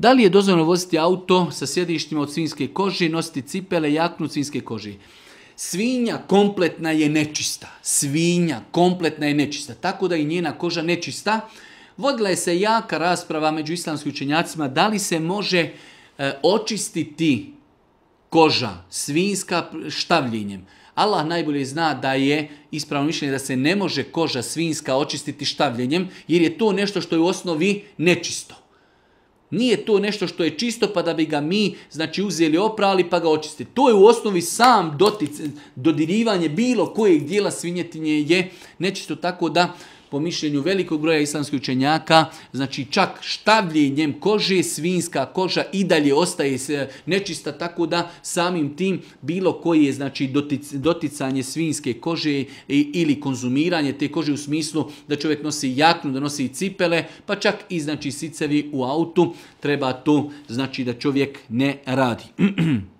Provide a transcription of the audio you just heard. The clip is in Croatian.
Da li je dozvoljeno voziti auto sa sjedištima od svinjske kože, nositi cipele, jaknu svinjske kože? Svinja kompletna je nečista. Svinja kompletna je nečista. Tako da i njena koža nečista. Vodila je se jaka rasprava među islamskim učenjacima da li se može e, očistiti koža svinska štavljenjem. Allah najbolje zna da je ispravno mišljenje da se ne može koža svinska očistiti štavljenjem jer je to nešto što je u osnovi nečisto. Nije to nešto što je čisto pa da bi ga mi znači, uzeli oprali pa ga očistili. To je u osnovi sam dotic, dodirivanje bilo kojeg dijela svinjetinje je nečisto tako da po mišljenju velikog broja islamskih učenjaka, znači čak štavljenjem kože, svinska koža i dalje ostaje e, nečista, tako da samim tim bilo koji znači doticanje svinske kože ili konzumiranje te kože u smislu da čovjek nosi jaknu, da nosi cipele, pa čak i znači sicevi u autu, treba to znači da čovjek ne radi.